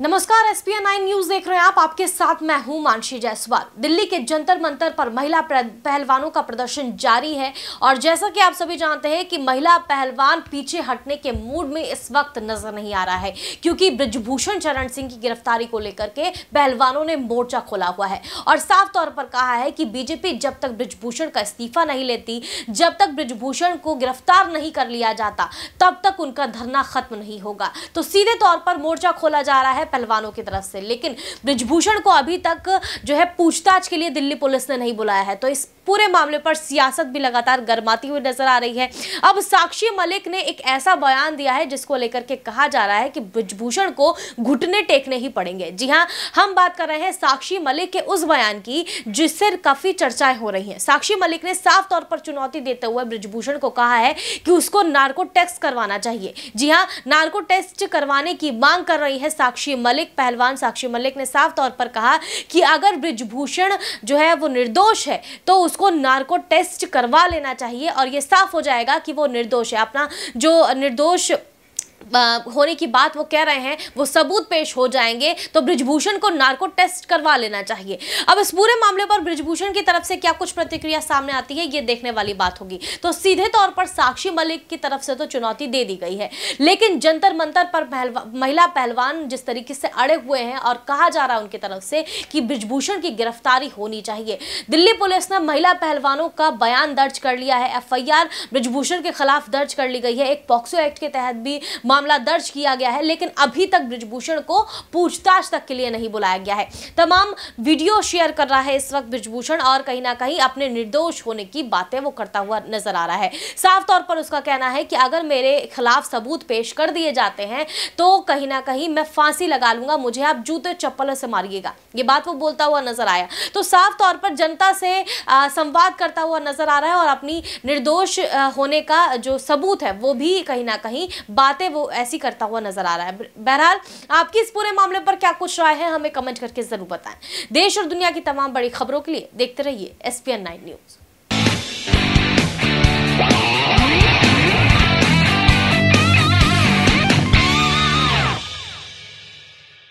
नमस्कार ESPN nine news देख रहे हैं आप आपके साथ मैं हूं मानसी जायसवाल दिल्ली के जंतर मंतर पर महिला पहलवानों का प्रदर्शन जारी है और जैसा कि आप सभी जानते हैं कि महिला पहलवान पीछे हटने के मूड में इस वक्त नजर नहीं आ रहा है क्योंकि ब्रजभूषण चरण सिंह की गिरफ्तारी को लेकर के पहलवानों ने मोर्चा खोला हुआ है और साफ तौर पर कहा है कि बीजेपी जब तक ब्रजभूषण का इस्तीफा नहीं लेती जब तक ब्रजभूषण को गिरफ्तार नहीं कर लिया जाता तब तक उनका धरना खत्म नहीं होगा तो सीधे तौर पर मोर्चा खोला जा रहा है है पहलवानों की तरफ से लेकिन ब्रिजभूषण को अभी तक जो है पूछताछ के लिए दिल्ली पुलिस ने नहीं बुलाया है तो इस पूरे मामले पर सियासत भी लगातार गर्माती हुई नजर आ रही है अब साक्षी मलिक ने एक ऐसा बयान दिया है जिसको लेकर के कहा जा रहा है कि ब्रिजभूषण को घुटने टेकने ही पड़ेंगे जी हाँ हम बात कर रहे हैं साक्षी मलिक के उस बयान की जिससे काफी चर्चाएं हो रही हैं साक्षी मलिक ने साफ तौर पर चुनौती देते हुए ब्रिजभूषण को कहा है कि उसको नार्को टेस्ट करवाना चाहिए जी हाँ नार्को टेस्ट करवाने की मांग कर रही है साक्षी मलिक पहलवान साक्षी मलिक ने साफ तौर पर कहा कि अगर ब्रिजभूषण जो है वो निर्दोष है तो उसको नार्को टेस्ट करवा लेना चाहिए और ये साफ हो जाएगा कि वो निर्दोष है अपना जो निर्दोष होने की बात वो कह रहे हैं वो सबूत पेश हो जाएंगे तो ब्रिजभूषण को नार्को टेस्ट करवा लेना चाहिए अब इस पूरे मामले पर ब्रिजभूषण की तरफ से क्या कुछ प्रतिक्रिया सामने आती है ये देखने वाली बात होगी तो सीधे तौर पर साक्षी मलिक की तरफ से तो चुनौती दे दी गई है लेकिन जंतर मंतर पर महिला पहलवान जिस तरीके से अड़े हुए हैं और कहा जा रहा है उनकी तरफ से कि ब्रिजभूषण की गिरफ्तारी होनी चाहिए दिल्ली पुलिस ने महिला पहलवानों का बयान दर्ज कर लिया है एफ ब्रिजभूषण के खिलाफ दर्ज कर ली गई है एक पॉक्सो एक्ट के तहत भी मामला दर्ज किया गया है लेकिन अभी तक ब्रिजभूषण को पूछताछ तक के लिए नहीं बुलाया गया है तमाम वीडियो शेयर कर रहा है इस वक्त ब्रिजभूषण और कहीं ना कहीं अपने निर्दोष होने की बातें वो करता हुआ नजर आ रहा है साफ तौर पर उसका कहना है कि अगर मेरे खिलाफ सबूत पेश कर दिए जाते हैं तो कहीं ना कहीं मैं फांसी लगा लूंगा मुझे आप जूते चप्पलों से मारिएगा ये बात वो बोलता हुआ नजर आया तो साफ तौर पर जनता से संवाद करता हुआ नजर आ रहा है और अपनी निर्दोष होने का जो सबूत है वो भी कहीं ना कहीं बातें वो ऐसी करता हुआ नजर आ रहा है बहरहाल आपकी इस पूरे मामले पर क्या कुछ राय है हमें कमेंट करके जरूर बताएं देश और दुनिया की तमाम बड़ी खबरों के लिए देखते रहिए एस पी न्यूज